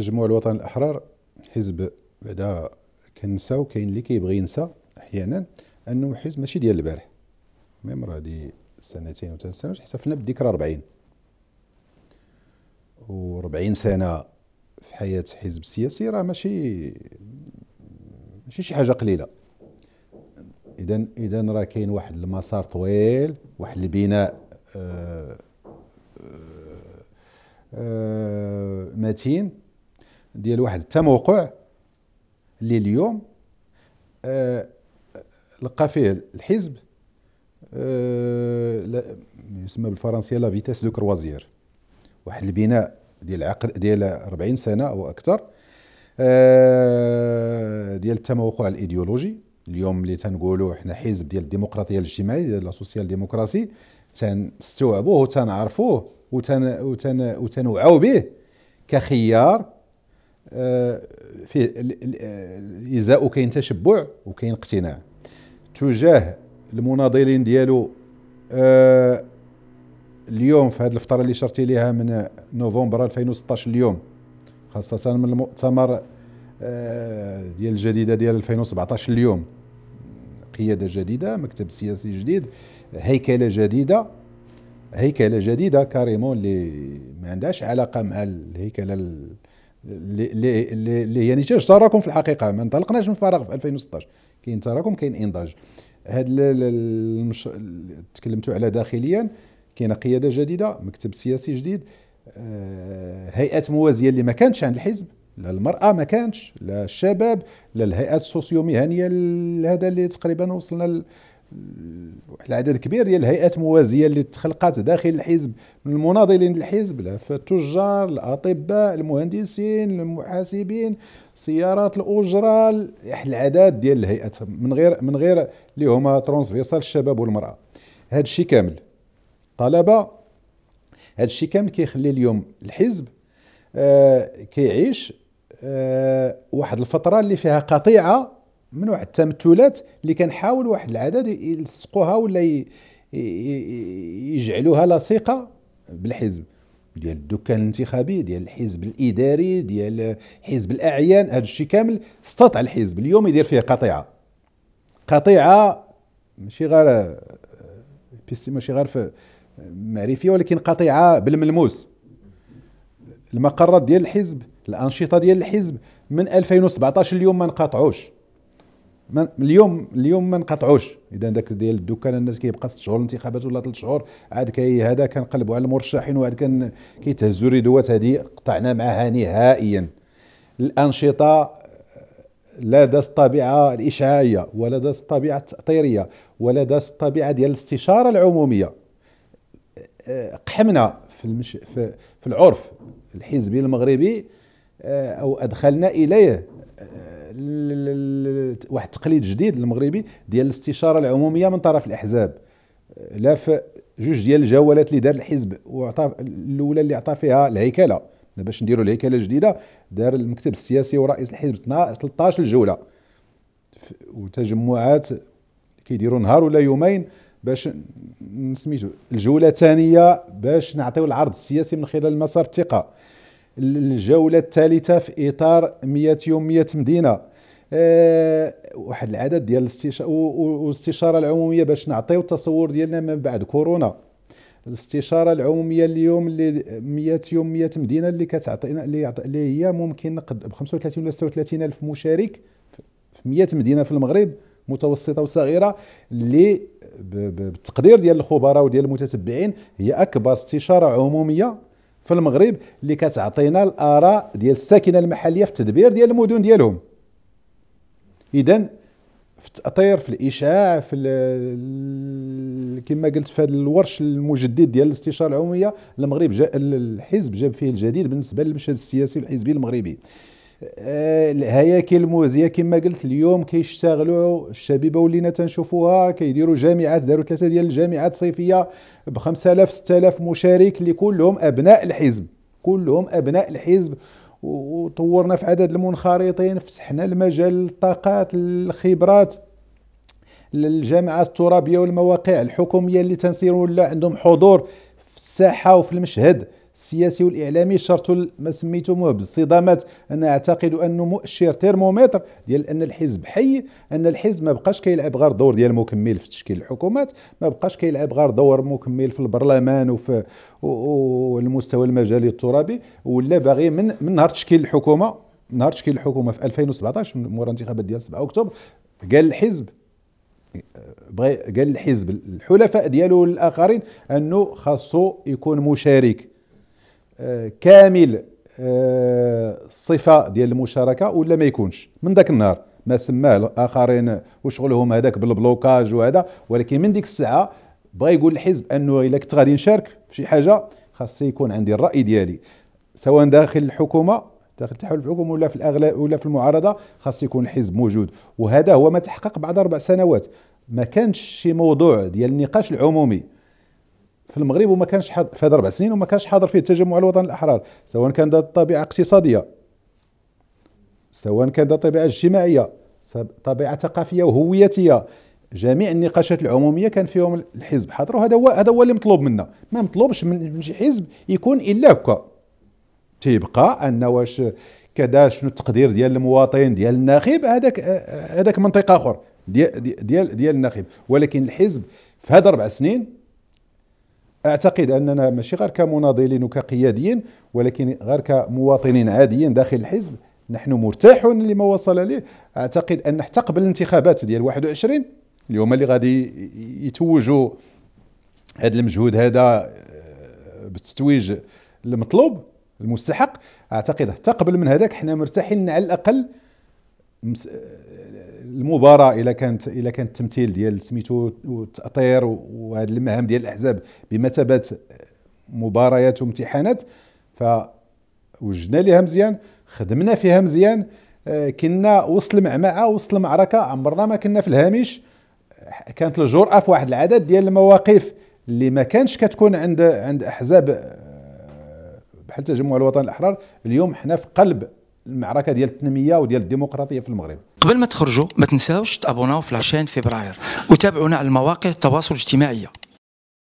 التجمع الوطني الاحرار حزب بعدا كنساو كاين اللي كيبغي ينسى احيانا انه حزب ماشي ديال البارح ميم راه دي سنتين وثلاث ثلاث سنوات احتفلنا بالذكرى 40 و40 سنه في حياه حزب سياسي راه ماشي ماشي شي حاجه قليله اذا اذا راه كاين واحد المسار طويل واحد البناء آه آه آه متين ديال واحد التموقع اللي اليوم آه لقى فيه الحزب آه يسمى بالفرنسيه لا فيتاس دو كروازير واحد البناء ديال عقد ديال 40 سنه او اكثر آه ديال التموقع الايديولوجي اليوم اللي تنقولوا حنا حزب ديال الديمقراطيه الاجتماعيه ديال لا سوسيال ديموكراسي تنستوعبوه وتنعرفوه وتن وتن وتنوعوا به كخيار فيه الازاء كاين تشبع وكاين اقتناع تجاه المناضلين ديالو آه، اليوم في هذه الفتره اللي شرتي ليها من نوفمبر 2016 اليوم خاصه من المؤتمر آه، ديال الجديده ديال 2017 اليوم قياده جديده مكتب سياسي جديد هيكله جديده هيكله جديده كاريمون اللي ما عندهاش علاقه مع الهيكله اللي اللي هي نتاج يعني تراكم في الحقيقه ما انطلقناش من فراغ في 2016 كاين تراكم كاين انضاج هذا المش... تكلمتوا على داخليا كاينه قياده جديده مكتب سياسي جديد آه، هيئات موازيه اللي ما كانتش عند الحزب لا المراه ما كانتش لا الشباب لا الهيئات السوسيو مهنيه هذا اللي تقريبا وصلنا واحد العدد كبير ديال الهيئات موازيه اللي تخلقات داخل الحزب من المناضلين للحزب التجار الاطباء المهندسين المحاسبين سيارات الاجره واحد العدد ديال الهيئات من غير من غير اللي هما ترونسفيسال الشباب والمراه هذا الشيء كامل طلبه هذا الشيء كامل كيخلي اليوم الحزب آه كيعيش آه واحد الفتره اللي فيها قطيعه من واحد التمثلات اللي كنحاول واحد العدد يلصقوها ولا يجعلوها لصيقه بالحزب ديال الدكان الانتخابي ديال الحزب الاداري ديال حزب الاعيان هذا الشيء كامل استطاع الحزب اليوم يدير فيه قطيعه قطيعه ماشي غير بيستي ماشي غير في معرفيه ولكن قطيعه بالملموس المقرات ديال الحزب الانشطه ديال الحزب من 2017 اليوم ما انقطعوش اليوم اليوم ما انقطعوش اذا داك ديال الدكان الناس كيبقى ست شهور الانتخابات ولا ثلاث شهور عاد كي هذا كنقلبوا على المرشحين وعاد كان كيتهزوا الردوات هذه قطعنا معها نهائيا الانشطه لا داس الطبيعه الاشعاعيه ولا داس الطبيعه التاطيريه ولا داس الطبيعه ديال الاستشاره العموميه قحمنا في المش... في... في العرف الحزبي المغربي او ادخلنا اليه آه، واحد التقليد جديد المغربي ديال الاستشاره العموميه من طرف الاحزاب لا في جوج ديال الجولات اللي دار الحزب وعطى الاولى اللي عطى فيها الهيكله باش نديروا الهيكله الجديده دار المكتب السياسي ورئيس الحزب 13 جوله وتجمعات كيديروا نهار ولا يومين باش نسميتو الجوله الثانيه باش نعطيو العرض السياسي من خلال مسار الثقه الجوله الثالثه في اطار 100 يوم 100 مدينه آه، واحد العدد ديال الاستشاره والاستشاره العموميه باش نعطيو التصور ديالنا من بعد كورونا الاستشاره العموميه اليوم اللي 100 يوم 100 مدينه اللي كتعطينا اللي, اللي هي ممكن نقد ب 35 ولا 36 الف مشارك في 100 مدينه في المغرب متوسطه وصغيره اللي بالتقدير ديال الخبراء وديال المتتبعين هي اكبر استشاره عموميه في المغرب اللي كتعطينا الاراء ديال الساكنه المحليه في التدبير ديال المدن ديالهم اذا في التاطير في الاشاع في كما قلت في هذا الورش المجدد ديال الاستشاره العموميه المغرب جاء الحزب جاب فيه الجديد بالنسبه للمشهد السياسي والحزبي المغربي الهياكل آه، الموازيه كما قلت اليوم كيشتغلوا الشبيبه ولينا تنشوفوها كيديروا جامعات داروا ثلاثه ديال الجامعات صيفيه ب 5000 6000 مشارك اللي كلهم ابناء الحزب كلهم ابناء الحزب وطورنا في عدد المنخرطين فسحنا المجال للطاقات الخبرات للجامعات الترابيه والمواقع الحكوميه اللي تنسيروا ولا عندهم حضور في الساحه وفي المشهد السياسي والاعلامي شرط ما سميتموه بالصدامات انا اعتقد انه مؤشر ترمومتر ديال ان الحزب حي ان الحزب ما بقاش كيلعب غير دور ديال مكمل في تشكيل الحكومات ما بقاش كيلعب غير دور مكمل في البرلمان وفي والمستوى المجالي الترابي ولا باغي من من نهار تشكيل الحكومه نهار تشكيل الحكومه في 2017 مورا الانتخابات ديال 7 اكتوبر قال الحزب بغى قال الحزب الحلفاء ديالو الاخرين انه خاصو يكون مشارك آه، كامل الصفه آه، ديال المشاركه ولا ما يكونش من ذاك النهار ما سماه الاخرين وشغلهم هذاك بالبلوكاج وهذا ولكن من ديك الساعه بغى يقول الحزب انه الا كنت غادي نشارك في شي حاجه خاص يكون عندي الراي ديالي سواء داخل الحكومه داخل التحالف الحكومي ولا في الاغلب ولا في المعارضه خاص يكون الحزب موجود وهذا هو ما تحقق بعد اربع سنوات ما كانش شي موضوع ديال النقاش العمومي في المغرب وما كانش حاضر في هذا اربع سنين وما كانش حاضر فيه التجمع الوطني الاحرار سواء كان ذات طبيعه اقتصاديه سواء كان ذات طبيعه اجتماعيه طبيعه ثقافيه وهويتيه جميع النقاشات العموميه كان فيهم الحزب حاضر وهذا هو هذا هو اللي مطلوب منا ما مطلوبش من شي حزب يكون الا هكا تيبقى ان واش كذا شنو التقدير ديال المواطن ديال الناخب هذاك هذاك منطقه اخر ديال ديال ديال الناخب ولكن الحزب في هذا اربع سنين اعتقد اننا ماشي غير كمناضلين وكقياديين ولكن غير كمواطنين عاديين داخل الحزب نحن مرتاحون لما وصل اليه اعتقد ان حتى قبل الانتخابات ديال 21 اليوم اللي غادي يتوجوا هذا المجهود هذا آه، بالتتويج المطلوب المستحق اعتقد حتى قبل من هذاك حنا مرتاحين على الاقل المباراه الا كانت الا كانت التمثيل ديال سميتو والتاطير وهذه المهام ديال الاحزاب بمثابه مباريات وامتحانات فوجدنا ليها مزيان خدمنا فيها مزيان آه، كنا وصل المعمعه وصل المعركه عمرنا ما كنا في الهامش كانت الجرأه في واحد العدد ديال المواقف اللي ما كانش كتكون عند عند احزاب آه، بحال تجمع الوطن الاحرار اليوم حنا في قلب المعركه ديال التنميه وديال الديمقراطيه في المغرب قبل ما تخرجوا ما تنساوش تابوناو في لاشين فبراير وتابعونا على المواقع التواصل الاجتماعي